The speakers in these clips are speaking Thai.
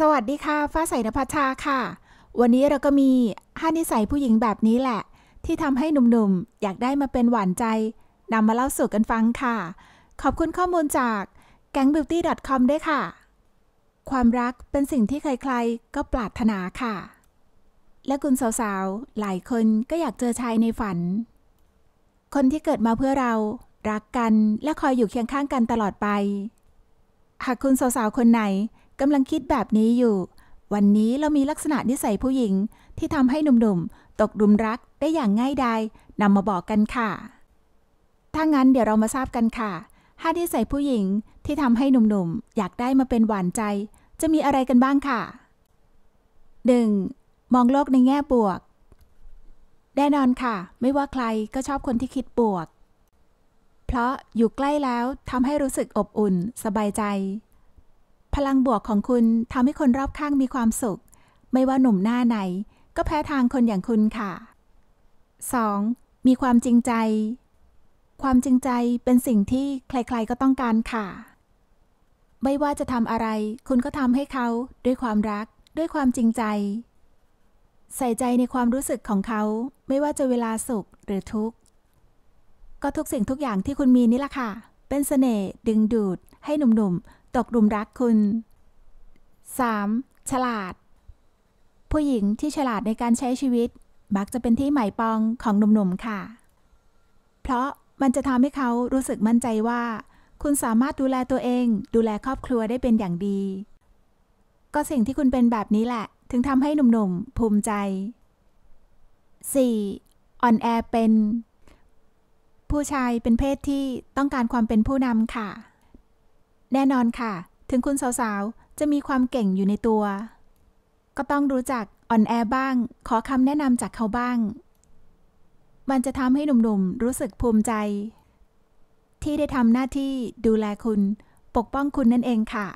สวัสดีค่ะ ฟ้าใสนภัชชาค่ะ วันนี้เราก็มีห้านิสัยผู้หญิงแบบนี้แหละ ที่ทำให้หนุ่มๆ อยากได้มาเป็นหวานใจ นำมาเล่าสู่กันฟังค่ะ ขอบคุณข้อมูลจาก g a n g b e a u t y c o m ด้วยค่ะ ความรักเป็นสิ่งที่ใครๆ ก็ปรารถนาค่ะ และคุณสาวๆ หลายคนก็อยากเจอชายในฝัน คนที่เกิดมาเพื่อเรา รักกันและคอยอยู่เคียงข้างกันตลอดไป หากคุณสาวๆ คนไหนกำลังคิดแบบนี้อยู่ วันนี้เรามีลักษณะนิสัยผู้หญิง ที่ทำให้หนุ่มๆตกดุมรักได้อย่างง่ายดายนำมาบอกกันค่ะ ถ้างั้นเดี๋ยวเรามาทราบกันค่ะ หานิสัยผู้หญิงที่ทำให้หนุ่มๆอยากได้มาเป็นหวานใจ จะมีอะไรกันบ้างค่ะ 1. มองโลกในแง่บวก แน่นอนค่ะ ไม่ว่าใครก็ชอบคนที่คิดบวก เพราะอยู่ใกล้แล้วทำให้รู้สึกอบอุ่นสบายใจพลังบวกของคุณทำให้คนรอบข้างมีความสุข ไม่ว่าหนุ่มหน้าไหน ก็แพ้ทางคนอย่างคุณค่ะ 2. มีความจริงใจ ความจริงใจเป็นสิ่งที่ใครๆ ก็ต้องการค่ะ ไม่ว่าจะทำอะไร คุณก็ทำให้เขาด้วยความรัก ด้วยความจริงใจ ใส่ใจในความรู้สึกของเขา ไม่ว่าจะเวลาสุขหรือทุกข์ ก็ทุกสิ่งทุกอย่างที่คุณมีนี่แหละค่ะ เป็นสเสน่ห์ดึงดูดให้หนุ่มๆตกหลุมรักคุณ 3. ฉลาด ผู้หญิงที่ฉลาดในการใช้ชีวิตมักจะเป็นที่หมายปองของหนุ่มๆค่ะ เพราะมันจะทำให้เขารู้สึกมั่นใจว่า คุณสามารถดูแลตัวเอง ดูแลครอบครัวได้เป็นอย่างดี ก็สิ่งที่คุณเป็นแบบนี้แหละ ถึงทำให้หนุ่มๆ ภูมิใจ 4. อ่อนแอเป็น ผู้ชายเป็นเพศที่ต้องการความเป็นผู้นำค่ะแน่นอนค่ะ ถึงคุณสาวๆ จะมีความเก่งอยู่ในตัว ก็ต้องรู้จักอ่อนแอบ้าง ขอคำแนะนำจากเขาบ้าง มันจะทำให้หนุ่มๆ รู้สึกภูมิใจ ที่ได้ทำหน้าที่ดูแลคุณ ปกป้องคุณนั่นเองค่ะ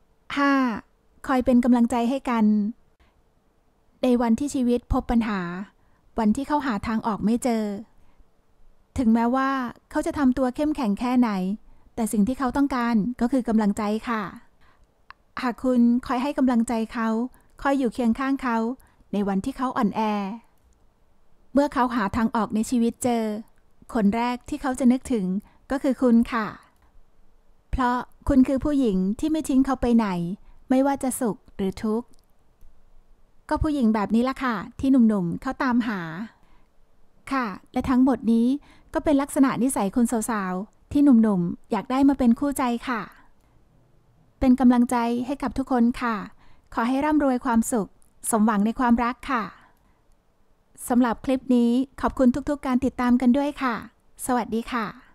5. คอยเป็นกำลังใจให้กัน ในวันที่ชีวิตพบปัญหา วันที่เขาหาทางออกไม่เจอ ถึงแม้ว่าเขาจะทำตัวเข้มแข็งแค่ไหนแต่สิ่งที่เขาต้องการก็คือกำลังใจค่ะ หากคุณคอยให้กำลังใจเขา คอยอยู่เคียงข้างเขาในวันที่เขาอ่อนแอ เมื่อเขาหาทางออกในชีวิตเจอ คนแรกที่เขาจะนึกถึงก็คือคุณค่ะ เพราะคุณคือผู้หญิงที่ไม่ทิ้งเขาไปไหน ไม่ว่าจะสุขหรือทุกข์ ก็ผู้หญิงแบบนี้ละค่ะ ที่หนุ่มๆเขาตามหา ค่ะ และทั้งหมดนี้ก็เป็นลักษณะนิสัยคนสาวๆที่หนุ่มๆ อยากได้มาเป็นคู่ใจค่ะ เป็นกำลังใจให้กับทุกคนค่ะ ขอให้ร่ำรวยความสุข สมหวังในความรักค่ะ สำหรับคลิปนี้ขอบคุณทุกๆกการติดตามกันด้วยค่ะ สวัสดีค่ะ